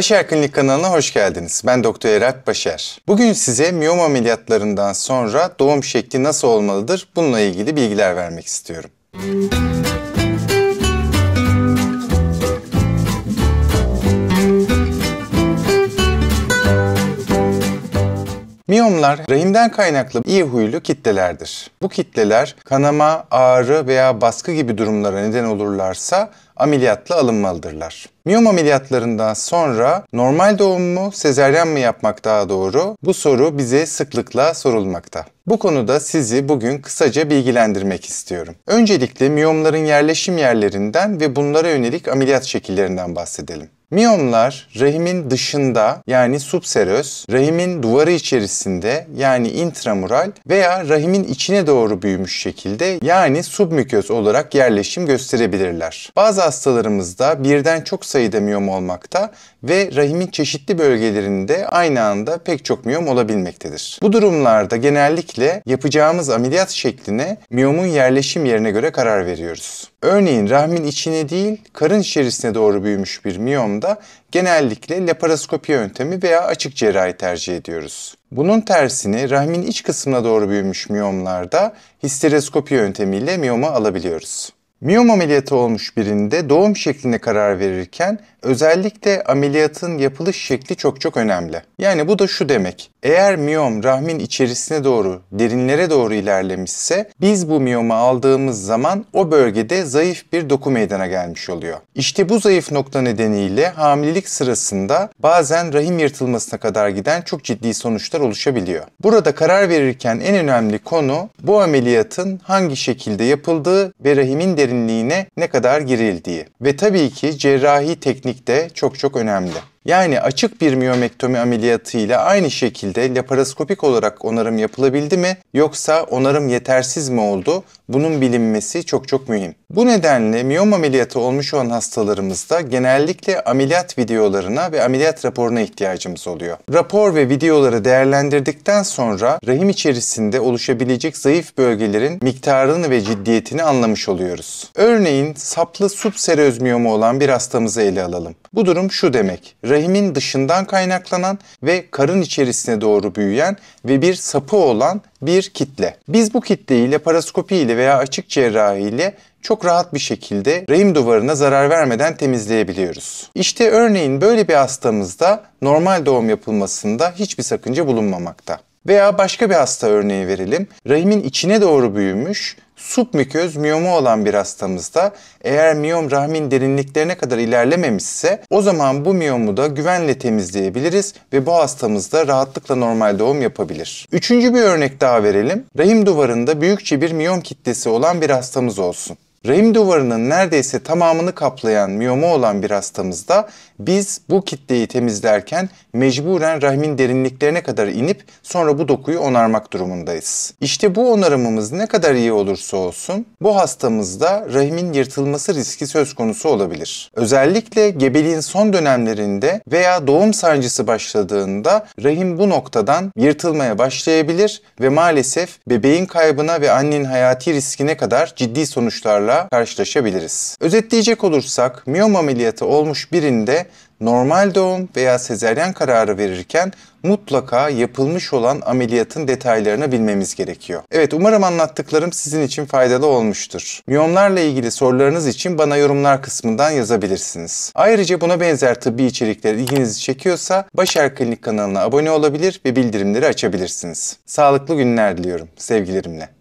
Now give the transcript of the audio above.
Başer Klinik kanalına hoş geldiniz. Ben Doktor Erat Başer. Bugün size miyom ameliyatlarından sonra doğum şekli nasıl olmalıdır bununla ilgili bilgiler vermek istiyorum. Müzik Miyomlar rahimden kaynaklı iyi huylu kitlelerdir. Bu kitleler kanama, ağrı veya baskı gibi durumlara neden olurlarsa ameliyatla alınmalıdırlar. Miyom ameliyatlarından sonra normal doğum mu, sezeryan mı yapmak daha doğru? Bu soru bize sıklıkla sorulmakta. Bu konuda sizi bugün kısaca bilgilendirmek istiyorum. Öncelikle miyomların yerleşim yerlerinden ve bunlara yönelik ameliyat şekillerinden bahsedelim. Miyonlar rahimin dışında yani subseröz, rahimin duvarı içerisinde yani intramural veya rahimin içine doğru büyümüş şekilde yani submüköz olarak yerleşim gösterebilirler. Bazı hastalarımızda birden çok sayıda miyom olmakta ve rahimin çeşitli bölgelerinde aynı anda pek çok miyom olabilmektedir. Bu durumlarda genellikle yapacağımız ameliyat şekline miyomun yerleşim yerine göre karar veriyoruz. Örneğin rahmin içine değil karın içerisine doğru büyümüş bir miyom hastalarında genellikle laparoskopi yöntemi veya açık cerrahi tercih ediyoruz. Bunun tersini rahmin iç kısmına doğru büyümüş miyomlarda histeroskopi yöntemiyle miyoma alabiliyoruz. Miyom ameliyatı olmuş birinde doğum şekline karar verirken özellikle ameliyatın yapılış şekli çok çok önemli. Yani bu da şu demek. Eğer miyom rahmin içerisine doğru, derinlere doğru ilerlemişse biz bu miyoma aldığımız zaman o bölgede zayıf bir doku meydana gelmiş oluyor. İşte bu zayıf nokta nedeniyle hamilelik sırasında bazen rahim yırtılmasına kadar giden çok ciddi sonuçlar oluşabiliyor. Burada karar verirken en önemli konu bu ameliyatın hangi şekilde yapıldığı ve rahimin derinliği derinliğine ne kadar girildiği ve tabii ki cerrahi teknik de çok çok önemli. Yani açık bir miyomektomi ameliyatıyla aynı şekilde laparoskopik olarak onarım yapılabildi mi yoksa onarım yetersiz mi oldu? Bunun bilinmesi çok çok mühim. Bu nedenle miyom ameliyatı olmuş olan hastalarımızda genellikle ameliyat videolarına ve ameliyat raporuna ihtiyacımız oluyor. Rapor ve videoları değerlendirdikten sonra rahim içerisinde oluşabilecek zayıf bölgelerin miktarını ve ciddiyetini anlamış oluyoruz. Örneğin saplı subseröz miyomu olan bir hastamızı ele alalım. Bu durum şu demek rahimin dışından kaynaklanan ve karın içerisine doğru büyüyen ve bir sapı olan bir kitle. Biz bu kitleyi paraskopi ile veya açık cerrahi ile çok rahat bir şekilde rahim duvarına zarar vermeden temizleyebiliyoruz. İşte örneğin böyle bir hastamızda normal doğum yapılmasında hiçbir sakınca bulunmamakta. Veya başka bir hasta örneği verelim. Rahimin içine doğru büyümüş, submüköz miyomu olan bir hastamızda eğer miyom rahmin derinliklerine kadar ilerlememişse o zaman bu miyomu da güvenle temizleyebiliriz ve bu hastamızda rahatlıkla normal doğum yapabilir. Üçüncü bir örnek daha verelim. Rahim duvarında büyükçe bir miyom kitlesi olan bir hastamız olsun. Rahim duvarının neredeyse tamamını kaplayan miyoma olan bir hastamızda biz bu kitleyi temizlerken mecburen rahmin derinliklerine kadar inip sonra bu dokuyu onarmak durumundayız. İşte bu onarımımız ne kadar iyi olursa olsun bu hastamızda rahimin yırtılması riski söz konusu olabilir. Özellikle gebeliğin son dönemlerinde veya doğum sancısı başladığında rahim bu noktadan yırtılmaya başlayabilir ve maalesef bebeğin kaybına ve annenin hayati riskine kadar ciddi sonuçlarla sorunlarla karşılaşabiliriz. Özetleyecek olursak miyom ameliyatı olmuş birinde normal doğum veya sezeryen kararı verirken mutlaka yapılmış olan ameliyatın detaylarını bilmemiz gerekiyor. Evet umarım anlattıklarım sizin için faydalı olmuştur. Miyomlarla ilgili sorularınız için bana yorumlar kısmından yazabilirsiniz. Ayrıca buna benzer tıbbi içerikler ilginizi çekiyorsa Başar Klinik kanalına abone olabilir ve bildirimleri açabilirsiniz. Sağlıklı günler diliyorum sevgilerimle.